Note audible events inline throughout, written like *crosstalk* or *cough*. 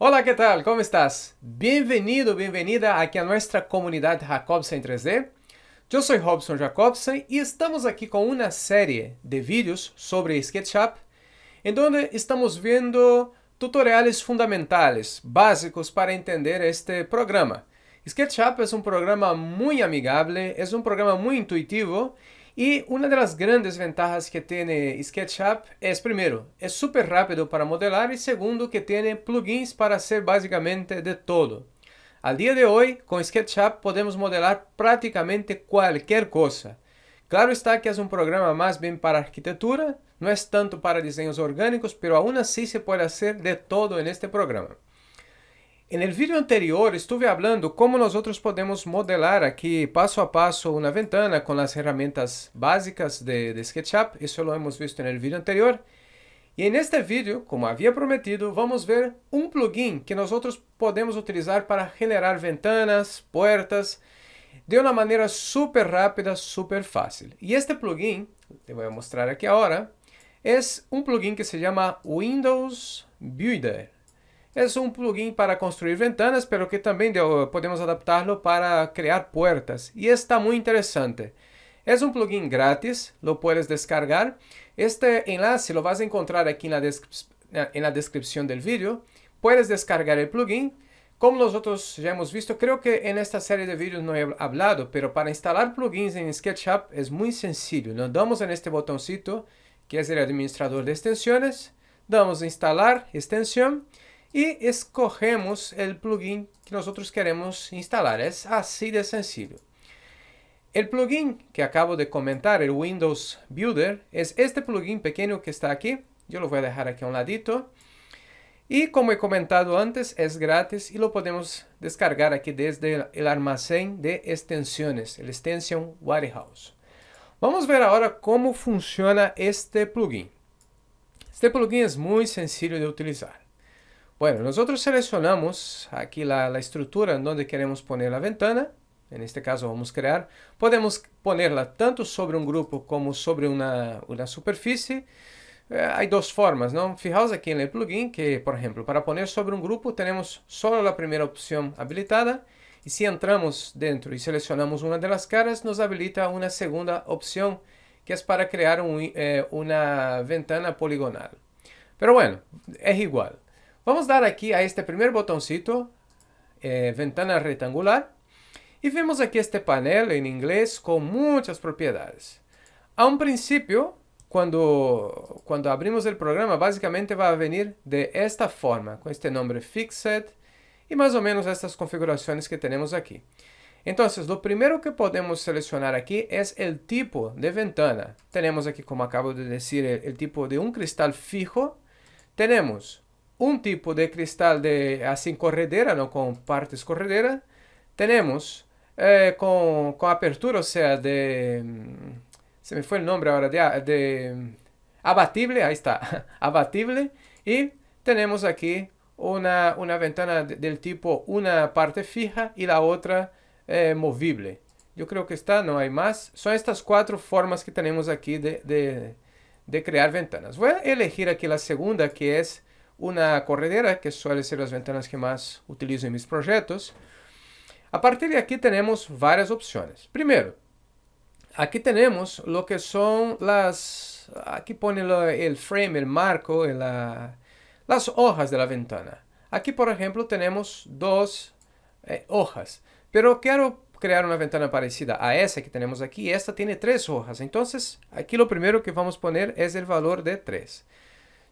Olá que tal? Como estás? Bem-vindo, bem-vinda aqui a nossa comunidade Jacobsen 3D. Eu sou Robson Jacobsen e estamos aqui com uma série de vídeos sobre SketchUp, em donde estamos vendo tutoriais fundamentais, básicos para entender este programa. SketchUp é um programa muito amigável, é um programa muito intuitivo e uma das grandes ventajas que tem SketchUp é, primeiro, é super rápido para modelar e segundo, que tem plugins para ser basicamente de todo. Al dia de hoje, com SketchUp podemos modelar praticamente qualquer coisa. Claro está que é um programa mais bem para arquitetura, não é tanto para desenhos orgânicos, pero aún assim se pode fazer de todo neste programa. En el vídeo anterior estuve hablando como outros podemos modelar aqui passo a passo uma ventana com as ferramentas básicas de, de, SketchUp, isso lo hemos visto en el vídeo anterior. E neste vídeo, como havia prometido, vamos ver um plugin que outros podemos utilizar para generar ventanas, puertas, de uma maneira super rápida, super fácil. E este plugin, te vou mostrar aqui agora, é um plugin que se chama Windows Builder. Es un plugin para construir ventanas, pero que también oh, podemos adaptarlo para crear puertas. Y está muy interesante. Es un plugin gratis, lo puedes descargar. Este enlace lo vas a encontrar aquí en la, descripción del vídeo. Puedes descargar el plugin. Como nosotros ya hemos visto, creo que en esta serie de vídeos no he hablado, pero para instalar plugins en SketchUp es muy sencillo. Nos damos en este botoncito, que es el administrador de extensiones, damos a instalar extensión y escogemos el plugin que nosotros queremos instalar. Es así de sencillo. El plugin que acabo de comentar, el Windows Builder, es este plugin pequeño que está aquí. Yo lo voy a dejar aquí a un ladito. Y como he comentado antes, es gratis y lo podemos descargar aquí desde el almacén de extensiones, el Extension Warehouse. Vamos a ver ahora cómo funciona este plugin. Este plugin es muy sencillo de utilizar. Bueno, nosotros seleccionamos aquí la, estructura en donde queremos poner la ventana. En este caso vamos a crear. Podemos ponerla tanto sobre un grupo como sobre una, superficie. Eh, hay dos formas, ¿no? Fijaos aquí en el plugin que, por ejemplo, para poner sobre un grupo tenemos solo la primera opción habilitada. Y si entramos dentro y seleccionamos una de las caras, nos habilita una segunda opción que es para crear eh, una ventana poligonal. Pero bueno, es igual. Vamos a dar aquí a este primer botoncito, eh, ventana rectangular, y vemos aquí este panel en inglés con muchas propiedades. A un principio, cuando, cuando abrimos el programa, básicamente va a venir de esta forma, con este nombre Fixed, y más o menos estas configuraciones que tenemos aquí. Entonces, lo primero que podemos seleccionar aquí es el tipo de ventana. Tenemos aquí, como acabo de decir, el tipo de un cristal fijo. Tenemos un tipo de cristal de así corredera, no con partes corredera, tenemos eh, con, apertura, o sea, de... Mm, se me fue el nombre ahora, de, mm, abatible, ahí está, *laughs* abatible. Y tenemos aquí una, ventana del tipo una parte fija y la otra eh, movible. Yo creo que está, no hay más. Son estas cuatro formas que tenemos aquí de, de crear ventanas. Voy a elegir aquí la segunda que es una corredera, que suele ser las ventanas que más utilizo en mis proyectos. A partir de aquí tenemos varias opciones. Primero, aquí tenemos lo que son las... Aquí pone el frame, el marco, la, las hojas de la ventana. Aquí, por ejemplo, tenemos dos eh, hojas. Pero quiero crear una ventana parecida a esa que tenemos aquí. Esta tiene tres hojas. Entonces, aquí lo primero que vamos a poner es el valor de 3.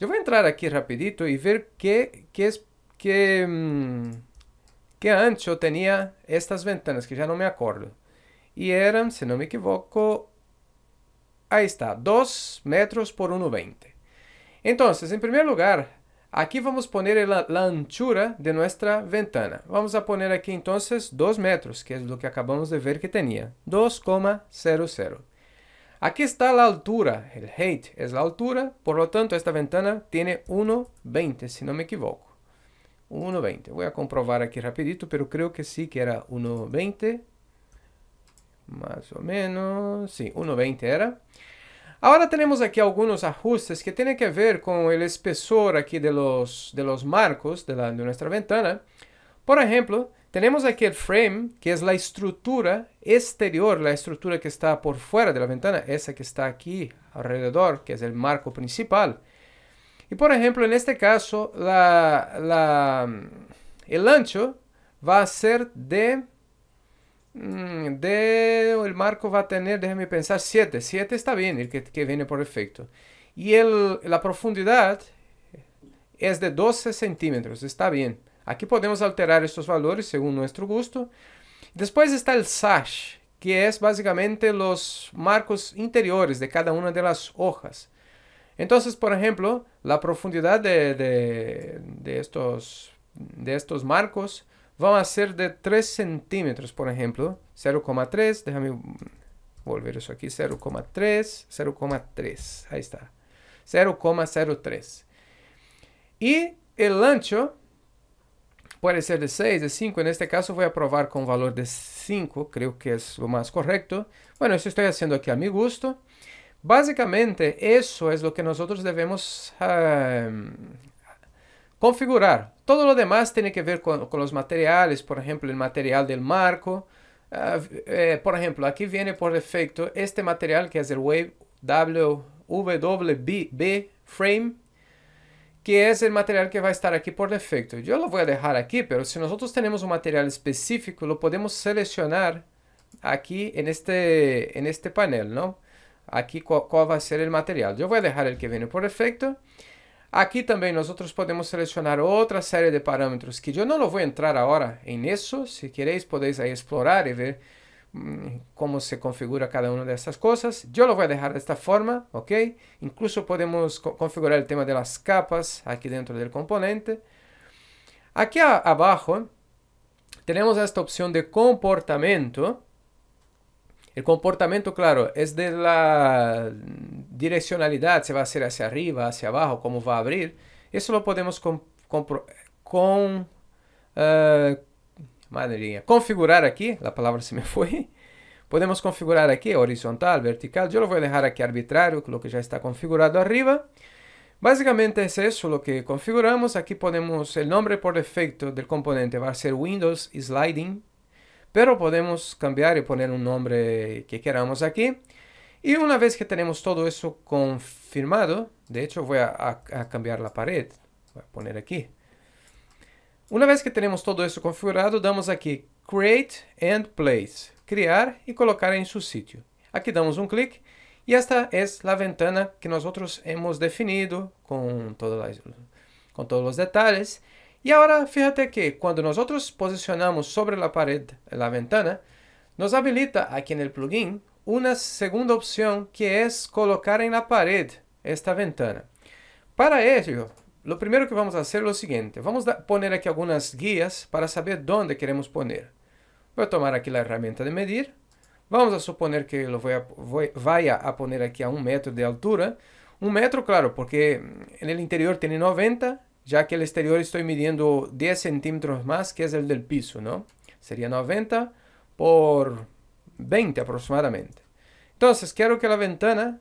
Eu vou entrar aqui rapidito e ver que que que hum, que antes eu tinha estas ventanas que já não me acordo. E eram, se não me equivoco, aí está, 2 metros por 1,20. Então, em primeiro lugar, aqui vamos pôr a, anchura de nossa ventana. Vamos a pôr aqui, então, 2 metros, que é o que acabamos de ver que tinha, 2,00. Aquí está la altura, el height es la altura, por lo tanto esta ventana tiene 1.20, si no me equivoco. 1.20, voy a comprobar aquí rapidito, pero creo que sí que era 1.20, más o menos, sí, 1.20 era. Ahora tenemos aquí algunos ajustes que tienen que ver con el espesor aquí de los, de los marcos de, la, de nuestra ventana. Por ejemplo, tenemos aquí el frame, que es la estructura exterior, la estructura que está por fuera de la ventana, esa que está aquí alrededor, que es el marco principal. Y por ejemplo, en este caso, el ancho va a ser de, mm, de... El marco va a tener, déjame pensar, 7. 7 está bien, el que, viene por efecto. Y la profundidad es de 12 centímetros, está bien. Aquí podemos alterar estos valores según nuestro gusto. Después está el sash, que es básicamente los marcos interiores de cada una de las hojas. Entonces, por ejemplo, la profundidad de, estos, marcos va a ser de 3 centímetros, por ejemplo, 0,3, déjame volver eso aquí, 0,3, 0,3, ahí está, 0,03. Y el ancho pode ser de 6, de 5. En este caso voy a probar con valor de 5. Creo que es lo más correcto. Bueno, isso estoy haciendo aquí a mi gusto. Básicamente, eso es lo que nosotros debemos uh, configurar. Todo lo demás tiene que ver con, con, los materiales. Por ejemplo, el material del marco. Uh, eh, por ejemplo, aquí viene por defecto este material que es el Wave WWB Frame que é o material que vai estar aqui por defecto. Eu lo vou a aqui, mas se nós temos um material específico, lo podemos selecionar aqui neste este, en este panel, ¿no? Aquí cuál, ser o material. Eu vou deixar o que vem por defecto. Aqui também nós podemos selecionar outra série de parâmetros que eu não vou entrar agora em isso. Se quereis, podeis aí explorar e ver Mm, cómo se configura cada una de estas cosas. Yo lo voy a dejar de esta forma, ¿ok? Incluso podemos configurar el tema de las capas aquí dentro del componente. Aquí abajo tenemos esta opción de comportamiento. El comportamiento, claro, es de la direccionalidad, se va a hacer hacia arriba, hacia abajo, cómo va a abrir. Eso lo podemos con, eh, maneirinha. Configurar aqui, a palavra se me foi. Podemos configurar aqui horizontal, vertical. Eu vou deixar aqui arbitrário, o que já está configurado arriba. Basicamente é isso o que configuramos. Aqui podemos, o nome por defeito do componente vai ser Windows Sliding, pero podemos cambiar e poner um nome que queramos aqui. E uma vez que temos todo isso confirmado, de hecho vou a, a, a cambiar a parede, vou a poner aqui, uma vez que temos todo isso configurado, damos aqui Create and Place, criar e colocar em seu sítio. Aqui damos um clique e esta é a ventana que nós outros hemos definido com, todas com todos os detalhes. E agora, fíjate que quando nós outros posicionamos sobre a parede a ventana, nos habilita aqui no plugin uma segunda opção que é colocar em la parede esta ventana. Para ello, Lo primeiro que vamos fazer é o seguinte Vamos poner aqui algumas guias para saber dónde queremos poner. vou tomar aqui a ferramenta de medir. Vamos a suponer que lo voy a, vaya a poner aqui a um metro de altura. um metro, claro, porque en el interior tem 90, já que no exterior estou midiendo 10 centímetros mais que é o del piso, não seria 90 por 20 aproximadamente. Então, quero que a ventana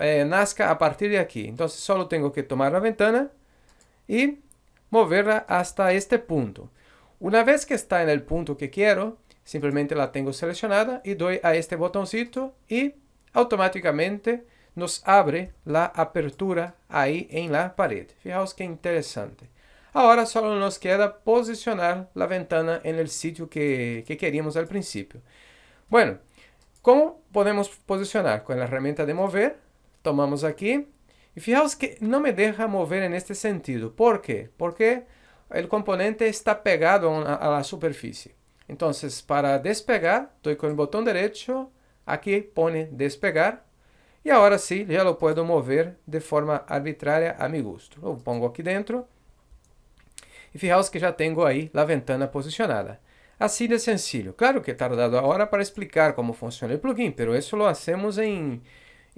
eh, nazca a partir de aquí. Entonces solo tengo que tomar la ventana y moverla hasta este punto. Una vez que está en el punto que quiero, simplemente la tengo seleccionada y doy a este botoncito y automáticamente nos abre la apertura ahí en la pared. Fijaos qué interesante. Ahora solo nos queda posicionar la ventana en el sitio que, que queríamos al principio. Bueno, ¿cómo podemos posicionar? Con la herramienta de mover tomamos aqui e fijaos que não me deja mover em este sentido. ¿Por quê? Porque o componente está pegado a, superfície então la para despegar, estou com o botão derecho, aqui pone despegar. e agora sim já lo puedo mover de forma arbitrária a mi gusto. Lo pongo aqui dentro. e fijaos que já tenho aí a ventana posicionada. assim de sencillo. Claro que he a hora para explicar como funciona o plugin, mas isso lo hacemos en,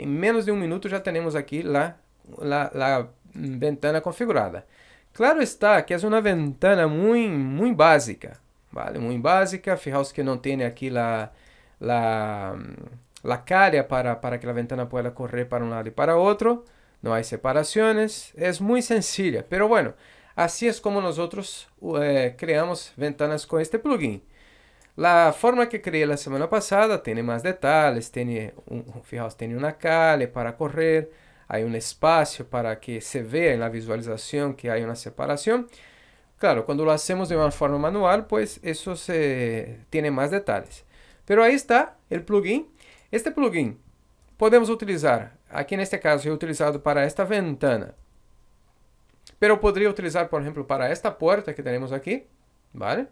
em menos de um minuto já temos aqui lá, lá, lá hum, ventana configurada. Claro está que é uma ventana muito, muito básica, vale? Muito básica, fijaos que não tem aqui lá, lá, hum, la calha para, para que a ventana pueda correr para um lado e para outro. Não há separações, é muito sencilla, pero bueno, assim é como nós outros eh, criamos ventanas com este plugin. La forma que creé la semana pasada tiene más detalles, tiene, un, fijaos, tiene una calle para correr, hay un espacio para que se vea en la visualización que hay una separación. Claro, cuando lo hacemos de una forma manual, pues eso se, tiene más detalles. Pero ahí está el plugin. Este plugin podemos utilizar, aquí en este caso he utilizado para esta ventana, pero podría utilizar, por ejemplo, para esta puerta que tenemos aquí, ¿vale?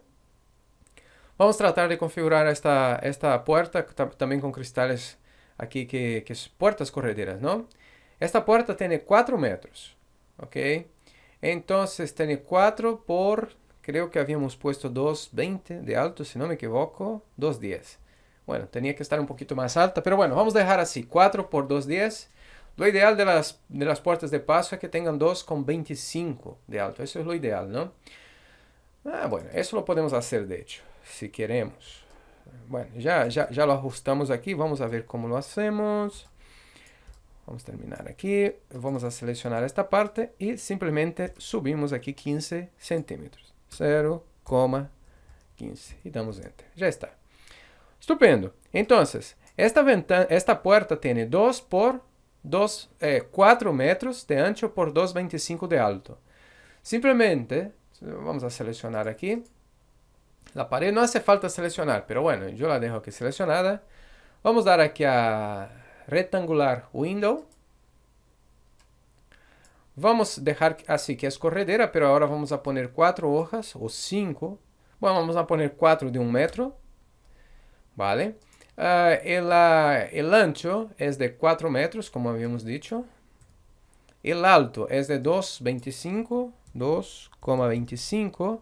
Vamos a tratar de configurar esta, esta puerta también con cristales aquí que, que es puertas correderas, ¿no? Esta puerta tiene 4 metros, ¿ok? Entonces tiene 4 por, creo que habíamos puesto 2,20 de alto, si no me equivoco, 2,10. Bueno, tenía que estar un poquito más alta, pero bueno, vamos a dejar así, 4 por 2,10. Lo ideal de las, de las puertas de paso es que tengan 2,25 de alto, eso es lo ideal, ¿no? Ah, bueno, eso lo podemos hacer de hecho. se queremos. Bueno, já, já, já lo ajustamos aqui, vamos a ver como lo hacemos. Vamos terminar aqui, vamos a selecionar esta parte e simplesmente subimos aqui 15 centímetros, 0,15 e damos Enter. Já está. Estupendo. Então, esta, ventana, esta puerta tem 2 por 2, eh, 4 metros de ancho por 2,25 de alto. Simplesmente, vamos a selecionar aqui, La pared no hace falta seleccionar, pero bueno, yo la dejo aquí seleccionada. Vamos a dar aquí a rectangular window. Vamos a dejar así que es corredera, pero ahora vamos a poner cuatro hojas o cinco. Bueno, vamos a poner cuatro de un metro. Vale. Ah, ah, el, ancho es de 4 metros, como habíamos dicho. El alto es de 2,25, 2,25.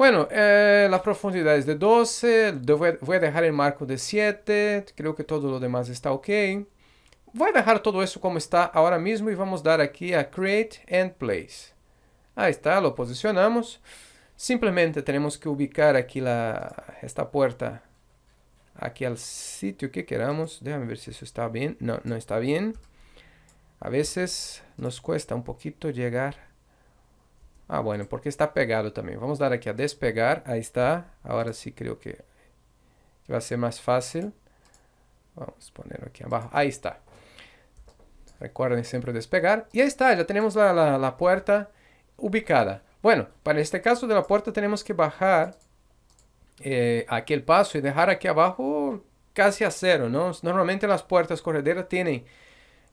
Bueno, eh, la profundidad es de 12, voy a dejar el marco de 7, creo que todo lo demás está ok. Voy a dejar todo eso como está ahora mismo y vamos a dar aquí a Create and Place. Ahí está, lo posicionamos. Simplemente tenemos que ubicar aquí esta puerta aquí al sitio que queramos. Déjame ver si eso está bien. No, no está bien. A veces nos cuesta un poquito llegar Ah, bueno, porque está pegado también. Vamos a dar aquí a despegar. Ahí está. Ahora sí creo que va a ser más fácil. Vamos a poner aquí abajo. Ahí está. Recuerden siempre despegar. Y ahí está, Ya tenemos la puerta ubicada. Bueno, para este caso de la puerta tenemos que bajar eh, paso y y dejar aquí abajo casi a cero, ¿no? Normalmente las puertas correderas tienen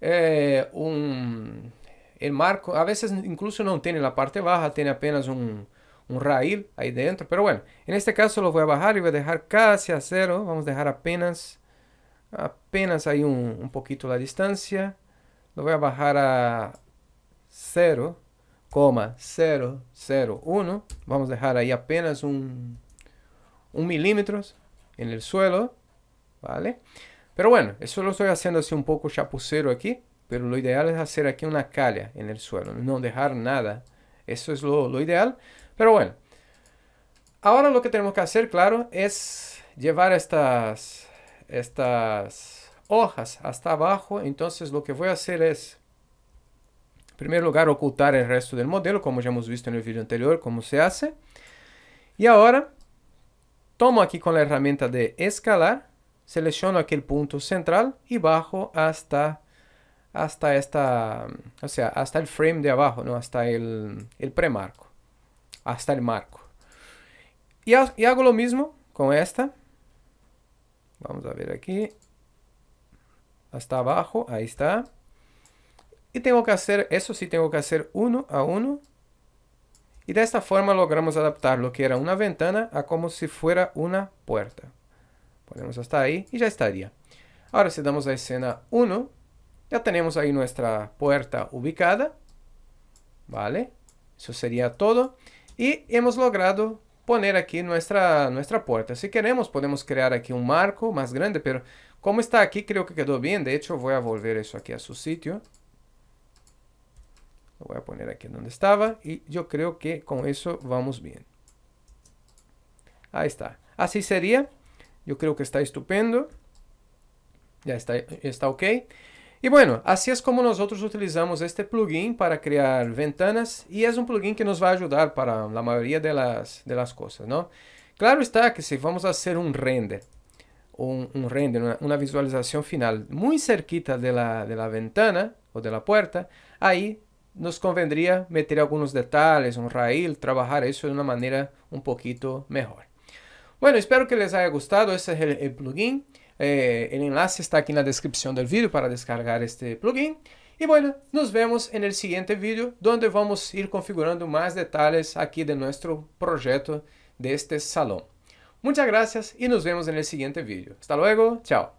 eh, un, el marco a veces incluso no tiene la parte baja, tiene apenas un, un ahí dentro. Pero bueno, en este caso lo voy a bajar y voy a dejar casi a cero. Vamos a dejar apenas, apenas ahí un, poquito la distancia. Lo voy a bajar a 0,001. Vamos a dejar ahí apenas un, milímetro en el suelo. ¿Vale? Pero bueno, eso lo estoy haciendo así un poco chapucero aquí. Pero lo ideal es hacer aquí una calle en el suelo, no dejar nada. Eso es lo, ideal. Pero bueno, ahora lo que tenemos que hacer, claro, es llevar estas, estas hojas hasta abajo. Entonces lo que voy a hacer es, en primer lugar, ocultar el resto del modelo, como ya hemos visto en el video anterior, cómo se hace. Y ahora, tomo aquí con la herramienta de escalar, selecciono aquel punto central y bajo hasta hasta esta, o sea, hasta el frame de abajo, ¿no? Hasta el, el premarco, hasta el marco. Y, hago lo mismo con esta. Vamos a ver aquí. Hasta abajo, ahí está. Y tengo que hacer, eso sí tengo que hacer uno a uno. Y de esta forma logramos adaptar lo que era una ventana a como si fuera una puerta. Ponemos hasta ahí y ya estaría. Ahora si damos a escena 1, ya tenemos ahí nuestra puerta ubicada. ¿Vale? Eso sería todo. Y hemos logrado poner aquí nuestra, nuestra puerta. Si queremos podemos crear aquí un marco más grande, pero como está aquí creo que quedó bien. De hecho voy a volver eso aquí a su sitio. Lo voy a poner aquí donde estaba y yo creo que con eso vamos bien. Ahí está. Así sería. Yo creo que está estupendo. Ya está, está ok. Y bueno, así es como nosotros utilizamos este plugin para crear ventanas y es un plugin que nos va a ayudar para la mayoría de las, cosas, ¿no? Claro está que si vamos a hacer un render, un, render, una, visualización final muy cerquita de la, ventana o de la puerta, ahí nos convendría meter algunos detalles, un rail, trabajar eso de una manera un poquito mejor. Bueno, espero que les haya gustado. Ese el plugin. Eh, el enlace está aquí en la descripción del vídeo para descargar este plugin. E bueno, nos vemos no seguinte vídeo, onde vamos ir configurando mais detalhes aqui de nosso projeto deste salão. Muchas gracias e nos vemos no seguinte vídeo. Hasta luego, tchau!